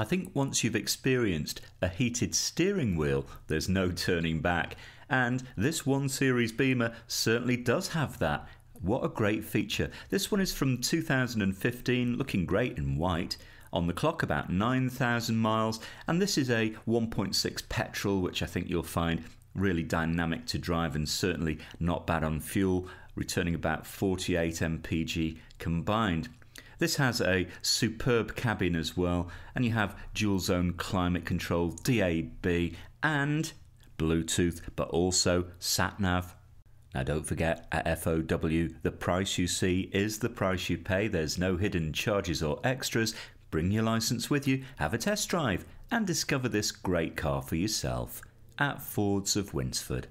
I think once you've experienced a heated steering wheel, there's no turning back. And this 1 Series Beamer certainly does have that. What a great feature. This one is from 2015, looking great in white. On the clock, about 9,000 miles, and this is a 1.6 petrol, which I think you'll find really dynamic to drive and certainly not bad on fuel, returning about 48 mpg combined. This has a superb cabin as well, and you have dual zone climate control, DAB, and Bluetooth, but also sat nav. Now, don't forget at FOW, the price you see is the price you pay. There's no hidden charges or extras. Bring your license with you, have a test drive, and discover this great car for yourself at Fords of Winsford.